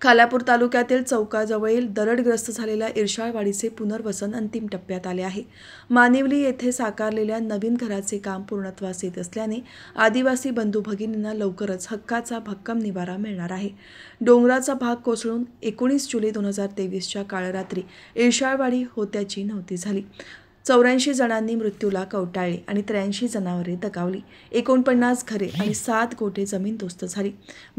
खालापूर तालुक्यातील चौकाजवळील दरडग्रस्त झालेल्या इर्षाळवाडीचे पुनर्वसन अंतिम टप्प्यात आले आहे मानिवली येथे साकारलेल्या नवीन घराचे काम पूर्णत्वास येत असल्याने आदिवासी बंधू भगिनींना लवकरच हक्काचा भक्कम निवारा मिळणार आहे डोंगराचा भाग कोसळून एकोणीस जुलै दोन हजार तेवीसच्या काळरात्री इरशाळवाडी होत्याची नव्हती झाली चौऱ्याऐंशी जणांनी मृत्यूला कवटाळले आणि त्र्याऐंशी जनावरे दगावली एकोणपन्नास घरे आणि सात गोठे दोस्त झाली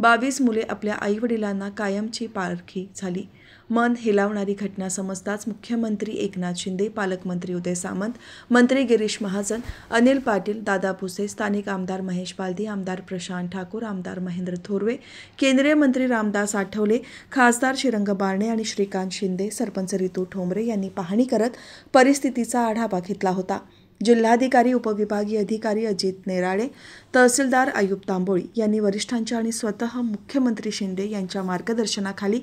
बावीस मुले आपल्या आईवडिलांना कायमची पारखी झाली मन हेलावणारी घटना समजताच मुख्यमंत्री एकनाथ शिंदे पालकमंत्री उदय सामंत मंत्री गिरीश महाजन अनिल पाटील दादा भुसे स्थानिक आमदार महेश पालदी आमदार प्रशांत ठाकूर आमदार महेंद्र थोरवे केंद्रीय मंत्री रामदास आठवले खासदार श्रीरंग बारणे आणि श्रीकांत शिंदे सरपंच रितू ठोंबरे यांनी पाहणी करत परिस्थितीचा आढावा आढावा घेतला होता जिल्हाधिकारी उपविभागीय अधिकारी अजित नेराळे तहसीलदार आयुब तांबोळी यांनी वरिष्ठांच्या आणि स्वतः मुख्यमंत्री शिंदे यांच्या मार्गदर्शनाखाली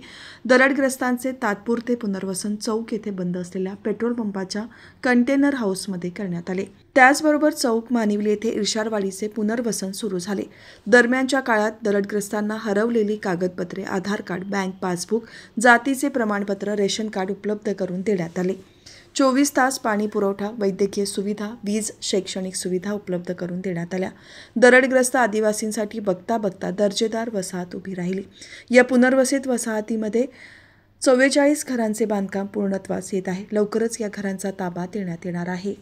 दरडग्रस्तांचे तात्पुरते पुनर्वसन चौक येथे बंद असलेल्या पेट्रोल पंपाच्या कंटेनर हाऊसमध्ये करण्यात आले त्याचबरोबर चौक मानिवली येथे इर्शारवाडीचे पुनर्वसन सुरू झाले दरम्यानच्या काळात दरडग्रस्तांना हरवलेली कागदपत्रे आधार कार्ड बँक पासबुक जातीचे प्रमाणपत्र रेशन कार्ड उपलब्ध करून देण्यात आले चोवीस तास पाणी पुरवठा वैद्यकीय सुविधा वीज शैक्षणिक सुविधा उपलब्ध करून देण्यात आल्या दरडग्रस्त आदिवासींसाठी बघता बघता दर्जेदार वसाहत उभी राहिली या पुनर्वसित वसाहतीमध्ये चव्वेचाळीस घरांचे बांधकाम पूर्णत्वास येत आहे लवकरच या घरांचा ताबा देण्यात येणार आहे